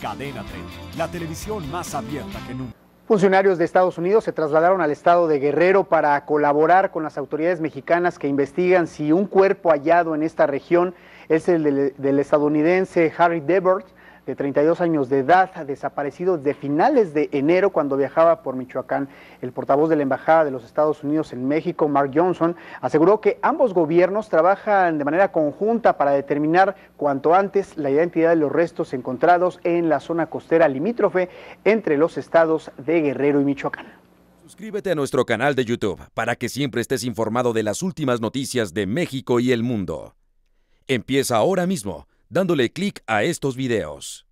Cadena 30, la televisión más abierta que nunca. Funcionarios de Estados Unidos se trasladaron al estado de Guerrero para colaborar con las autoridades mexicanas que investigan si un cuerpo hallado en esta región es el del, estadounidense Harry Debert, de 32 años de edad, desaparecido de finales de enero cuando viajaba por Michoacán. El portavoz de la Embajada de los Estados Unidos en México, Mark Johnson, aseguró que ambos gobiernos trabajan de manera conjunta para determinar cuanto antes la identidad de los restos encontrados en la zona costera limítrofe entre los estados de Guerrero y Michoacán. Suscríbete a nuestro canal de YouTube para que siempre estés informado de las últimas noticias de México y el mundo. Empieza ahora mismo dándole clic a estos videos.